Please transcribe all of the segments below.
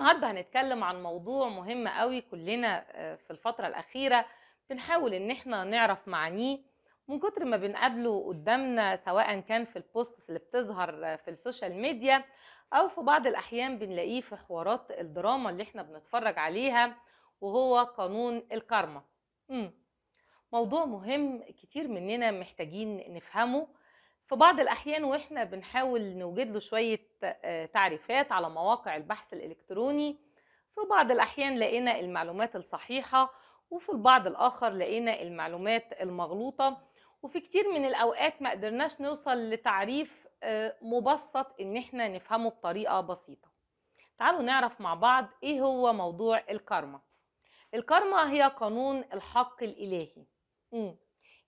النهارده هنتكلم عن موضوع مهم قوي كلنا آه، في الفتره الاخيره بنحاول ان احنا نعرف معانيه من كتر ما بنقابله قدامنا سواء كان في البوستس اللي بتظهر آه، في السوشيال ميديا او في بعض الاحيان بنلاقيه في حوارات الدراما اللي احنا بنتفرج عليها وهو قانون الكارما موضوع مهم كتير مننا محتاجين نفهمه في بعض الأحيان وإحنا بنحاول نوجد له شوية آه، تعريفات على مواقع البحث الإلكتروني في بعض الأحيان لقينا المعلومات الصحيحة وفي البعض الآخر لقينا المعلومات المغلوطة وفي كتير من الأوقات ما قدرناش نوصل لتعريف آه، مبسط إن إحنا نفهمه بطريقة بسيطة تعالوا نعرف مع بعض إيه هو موضوع الكارما الكارما هي قانون الحق الإلهي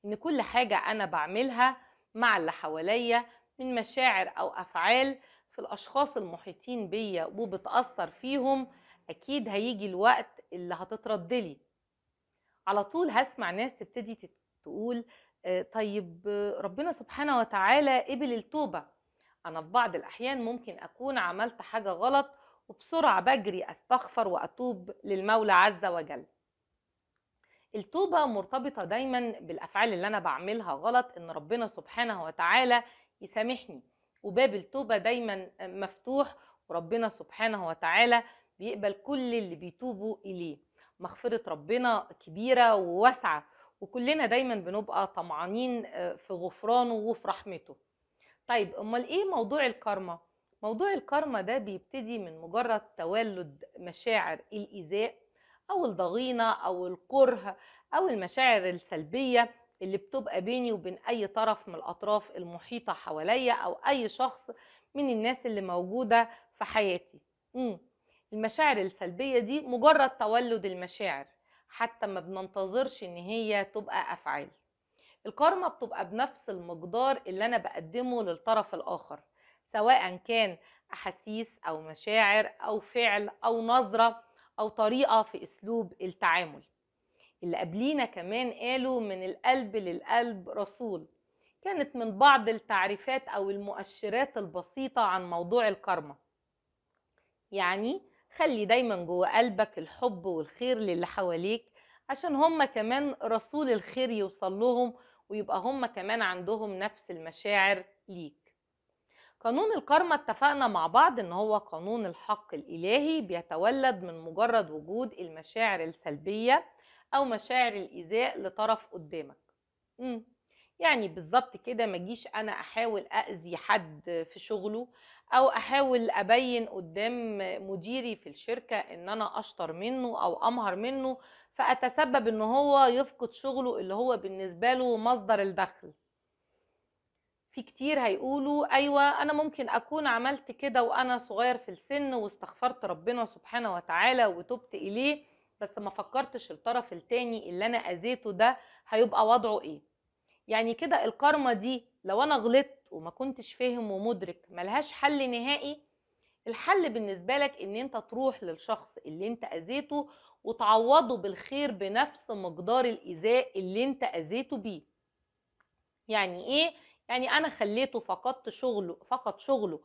إن كل حاجة أنا بعملها مع اللي حواليا من مشاعر أو أفعال في الأشخاص المحيطين بيا وبتأثر فيهم أكيد هيجي الوقت اللي هتترد لي على طول هسمع ناس تبتدي تقول آه، طيب ربنا سبحانه وتعالى قبل التوبة أنا في بعض الأحيان ممكن أكون عملت حاجة غلط وبسرعة بجري أستغفر وأتوب للمولى عز وجل التوبه مرتبطه دايما بالافعال اللي انا بعملها غلط ان ربنا سبحانه وتعالى يسامحني وباب التوبه دايما مفتوح وربنا سبحانه وتعالى بيقبل كل اللي بيتوبوا اليه مغفره ربنا كبيره وواسعه وكلنا دايما بنبقى طمعانين آه، في غفرانه وفي رحمته طيب امال ايه موضوع الكارما موضوع الكارما ده بيبتدي من مجرد تولد مشاعر الايذاء او الضغينه او الكره او المشاعر السلبيه اللي بتبقى بيني وبين اي طرف من الاطراف المحيطه حواليا او اي شخص من الناس اللي موجوده في حياتي مم. المشاعر السلبيه دي مجرد تولد المشاعر حتى ما بننتظرش ان هي تبقى افعال الكارما بتبقى بنفس المقدار اللي انا بقدمه للطرف الاخر سواء كان احاسيس او مشاعر او فعل او نظره أو طريقة في أسلوب التعامل اللي قبلينا كمان قالوا من القلب للقلب رسول كانت من بعض التعريفات أو المؤشرات البسيطة عن موضوع الكرمة يعني خلي دايما جوه قلبك الحب والخير للي حواليك عشان هم كمان رسول الخير يوصل لهم ويبقى هم كمان عندهم نفس المشاعر ليك قانون الكارما اتفقنا مع بعض ان هو قانون الحق الالهي بيتولد من مجرد وجود المشاعر السلبيه او مشاعر الايذاء لطرف قدامك مم. يعني بالظبط كده ما جيش انا احاول اذي حد في شغله او احاول ابين قدام مديري في الشركه ان انا اشطر منه او امهر منه فاتسبب ان هو يفقد شغله اللي هو بالنسبه له مصدر الدخل في كتير هيقولوا ايوه انا ممكن اكون عملت كده وانا صغير في السن واستغفرت ربنا سبحانه وتعالى وتبت اليه بس ما فكرتش الطرف التاني اللي انا اذيته ده هيبقى وضعه ايه يعني كده الكارما دي لو انا غلطت وما كنتش فاهم ومدرك ملهاش حل نهائي الحل بالنسبة لك ان انت تروح للشخص اللي انت اذيته وتعوضه بالخير بنفس مقدار الايذاء اللي انت اذيته بيه يعني ايه يعني انا خليته فقدت شغله فقد شغله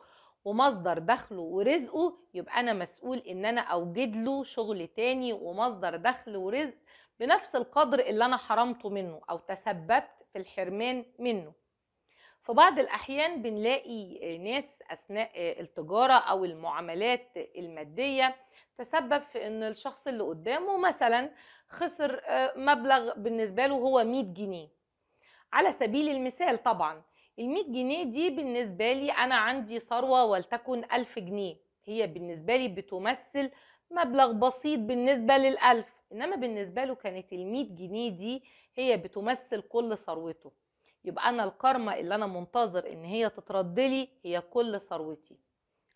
ومصدر دخله ورزقه يبقى انا مسؤول ان انا اوجد له شغل تاني ومصدر دخل ورزق بنفس القدر اللي انا حرمته منه او تسببت في الحرمان منه في بعض الاحيان بنلاقي ناس اثناء التجاره او المعاملات الماديه تسبب في ان الشخص اللي قدامه مثلا خسر آه، مبلغ بالنسبه له هو 100 جنيه على سبيل المثال طبعا ال جنيه دي بالنسبة لي أنا عندي ثروة ولتكن ألف جنيه هي بالنسبة لي بتمثل مبلغ بسيط بالنسبة للألف إنما بالنسبة له كانت ال جنيه دي هي بتمثل كل ثروته يبقى أنا الكارما اللي أنا منتظر إن هي تتردلي هي كل ثروتي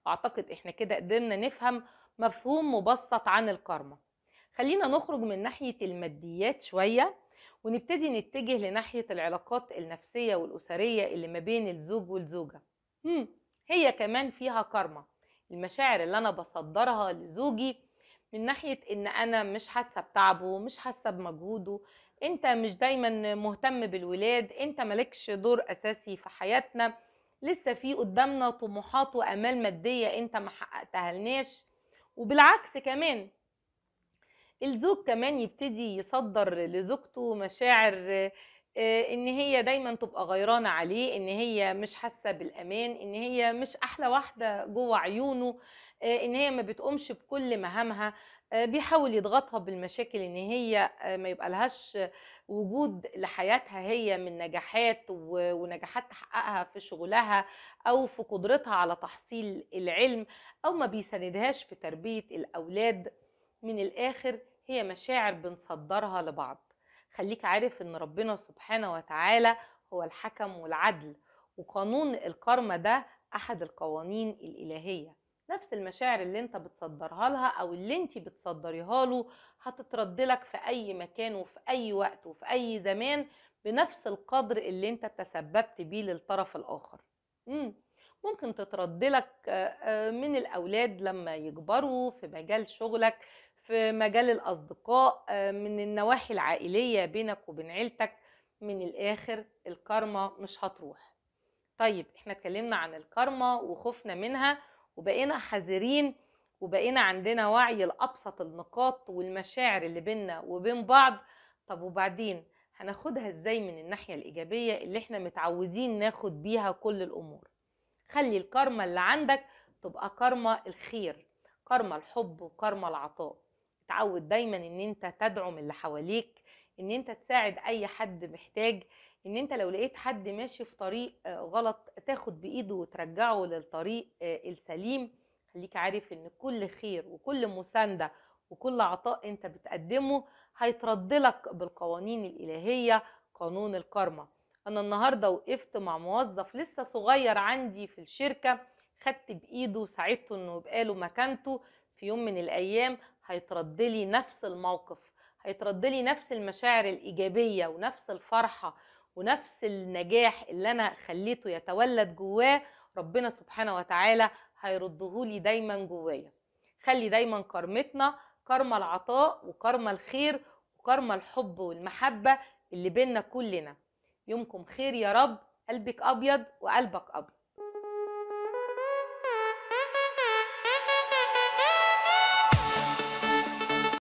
أعتقد إحنا كده قدرنا نفهم مفهوم مبسط عن الكارما خلينا نخرج من ناحية الماديات شوية ونبتدي نتجه لناحية العلاقات النفسية والأسرية اللي ما بين الزوج والزوجة هم هي كمان فيها كارما المشاعر اللي أنا بصدرها لزوجي من ناحية إن أنا مش حاسة بتعبه مش حاسة بمجهوده أنت مش دايما مهتم بالولاد أنت مالكش دور أساسي في حياتنا لسه في قدامنا طموحات وأمال مادية أنت ما حققتها لناش وبالعكس كمان الزوج كمان يبتدي يصدر لزوجته مشاعر آه، ان هي دايما تبقى غيرانه عليه ان هي مش حاسه بالامان ان هي مش احلى واحده جوه عيونه آه، ان هي ما بتقومش بكل مهامها آه، بيحاول يضغطها بالمشاكل ان هي ما يبقى لهاش وجود لحياتها هي من نجاحات ونجاحات تحققها في شغلها او في قدرتها على تحصيل العلم او ما بيسندهاش في تربيه الاولاد من الاخر هي مشاعر بنصدرها لبعض خليك عارف ان ربنا سبحانه وتعالى هو الحكم والعدل وقانون الكارما ده احد القوانين الالهيه نفس المشاعر اللي انت بتصدرها لها او اللي انت بتصدريها له هتترد لك في اي مكان وفي اي وقت وفي اي زمان بنفس القدر اللي انت تسببت بيه للطرف الاخر ممكن تترد لك آه، آه، من الاولاد لما يكبروا في مجال شغلك في مجال الأصدقاء آه، من النواحي العائلية بينك وبين عيلتك من الآخر الكارما مش هتروح طيب احنا اتكلمنا عن الكارما وخوفنا منها وبقينا حذرين وبقينا عندنا وعي لأبسط النقاط والمشاعر اللي بينا وبين بعض طب وبعدين هناخدها ازاي من الناحية الإيجابية اللي احنا متعودين ناخد بيها كل الأمور خلي الكارما اللي عندك تبقى كارما الخير كارما الحب وكارما العطاء تعود دايما ان انت تدعم اللي حواليك ان انت تساعد اي حد محتاج ان انت لو لقيت حد ماشي في طريق آه، غلط تاخد بايده وترجعه للطريق آه، السليم خليك عارف ان كل خير وكل مسانده وكل عطاء انت بتقدمه هيترد لك بالقوانين الالهيه قانون الكارما انا النهارده وقفت مع موظف لسه صغير عندي في الشركه خدت بايده وساعدته انه يبقى له مكانته في يوم من الايام هيترد لي نفس الموقف هيترد لي نفس المشاعر الإيجابية ونفس الفرحة ونفس النجاح اللي أنا خليته يتولد جواه ربنا سبحانه وتعالى هيرده لي دايما جوايا خلي دايما كرمتنا كرم العطاء وكرم الخير وكرم الحب والمحبة اللي بينا كلنا يومكم خير يا رب قلبك أبيض وقلبك أبيض